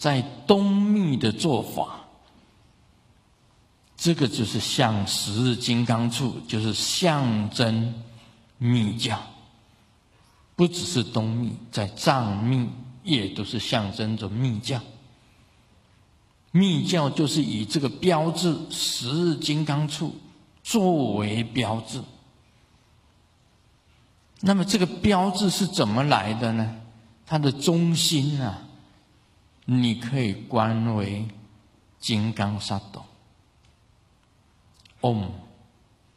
在东密的做法，这个就是像十日金刚处，就是象征密教。不只是东密，在藏密也都是象征着密教。密教就是以这个标志十日金刚处作为标志。那么这个标志是怎么来的呢？它的中心啊。你可以观为金刚萨埵嗡，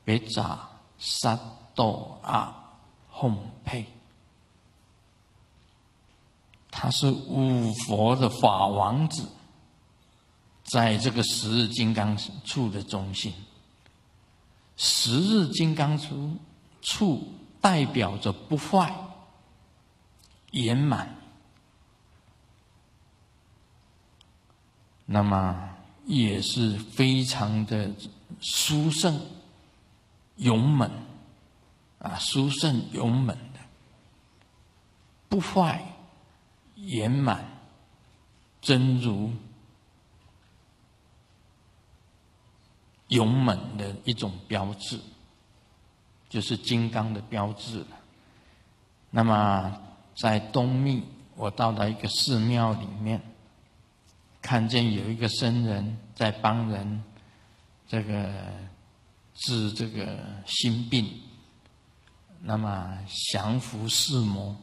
别扎萨埵阿哄呸，他是五佛的法王子，在这个十日金刚处的中心，十日金刚处处代表着不坏圆满。那么也是非常的殊胜、勇猛啊！殊胜勇猛的，不坏圆满真如勇猛的一种标志，就是金刚的标志了。那么在东密，我到了一个寺庙里面。看见有一个僧人在帮人，这个治这个心病，那么降伏四魔，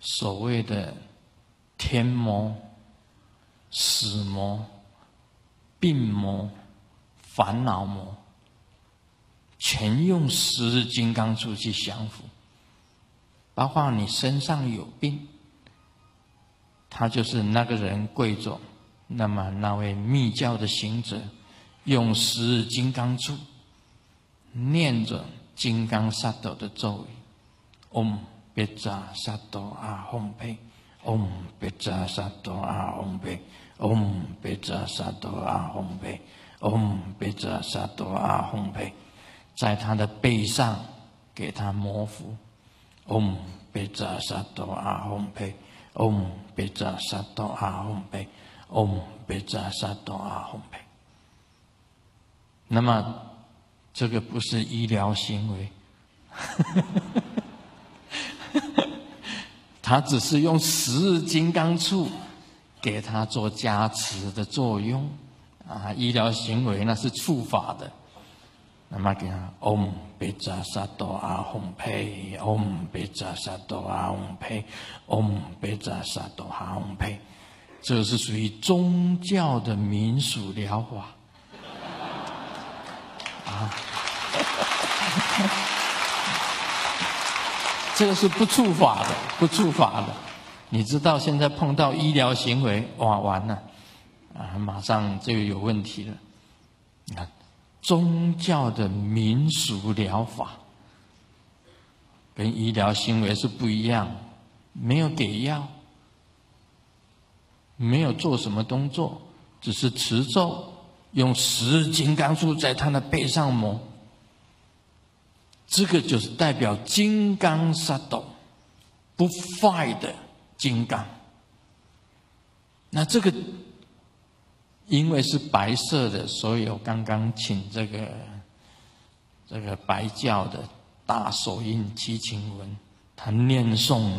所谓的天魔、死魔、病魔、烦恼魔，全用十日金刚杵去降伏，包括你身上有病。他就是那个人跪着，那么那位密教的行者，用十日金刚杵，念着金刚萨埵的咒语：嗡贝扎萨埵阿吽呸，嗡贝扎萨埵阿吽呸，嗡贝扎萨埵阿吽呸，嗡贝扎萨哆阿哄呸，在他的背上给他摩抚：嗡贝扎萨哆阿哄呸。嗡贝扎萨埵阿吽呗，嗡贝扎萨埵阿吽呗。那么这个不是医疗行为，他只是用十日金刚杵给他做加持的作用啊！医疗行为那是触法的。那么讲，Om 贝扎萨多阿吽呸，Om 贝扎萨多阿吽呸，Om 贝扎萨多阿吽呸，这是属于宗教的民俗疗法。啊，这个是不触法的，不触法的，你知道现在碰到医疗行为，哇，完了，啊，马上就有问题了，你看。宗教的民俗疗法跟医疗行为是不一样，没有给药，没有做什么动作，只是持咒，用十金刚杵在他的背上磨。这个就是代表金刚杀斗不坏的金刚，那这个。因为是白色的，所以我刚刚请这个这个白教的大手印七情文，他念诵，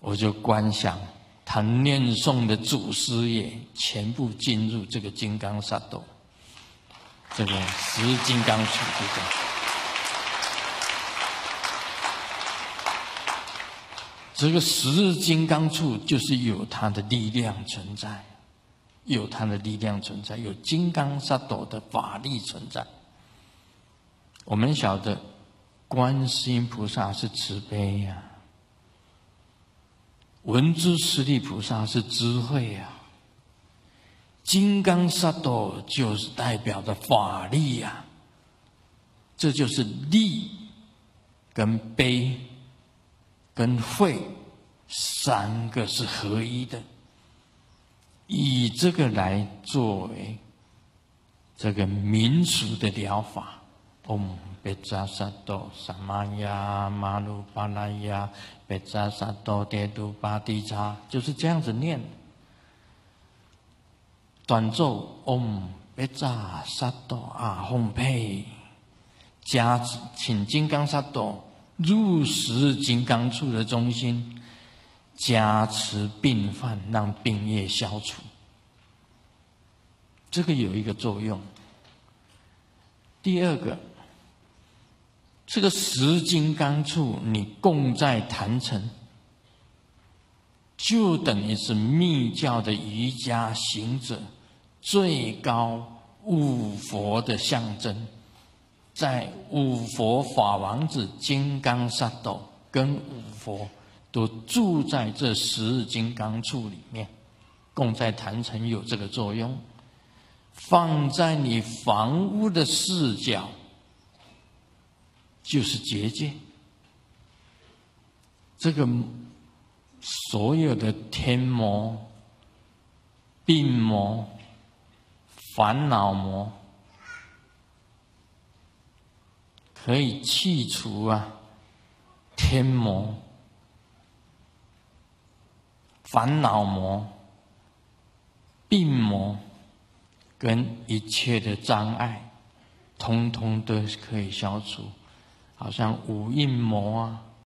我就观想他念诵的祖师爷全部进入这个金刚萨埵，这个十金刚处的，这个十金刚处就是有它的力量存在。有它的力量存在，有金刚萨埵的法力存在。我们晓得，观世音菩萨是慈悲呀，文殊师利菩萨是智慧呀，金刚萨埵就是代表的法力呀。这就是利、跟悲、跟慧三个是合一的。以这个来作为这个民俗的疗法。嗡贝扎萨多萨玛雅玛鲁巴拉雅贝扎萨多迭都巴迪扎，就是这样子念。短咒嗡贝扎萨多阿吽呸，加请金刚萨埵入时金刚杵的中心。加持病患，让病业消除，这个有一个作用。第二个，这个十金刚处你供在坛城，就等于是密教的瑜伽行者最高五佛的象征，在五佛法王子金刚萨埵跟五佛。都住在这十日金刚柱里面，供在坛城有这个作用，放在你房屋的四角，就是结界。这个所有的天魔、病魔、烦恼魔，可以去除啊，天魔。烦恼魔、病魔，跟一切的障碍，通通都可以消除，好像五蕴魔啊。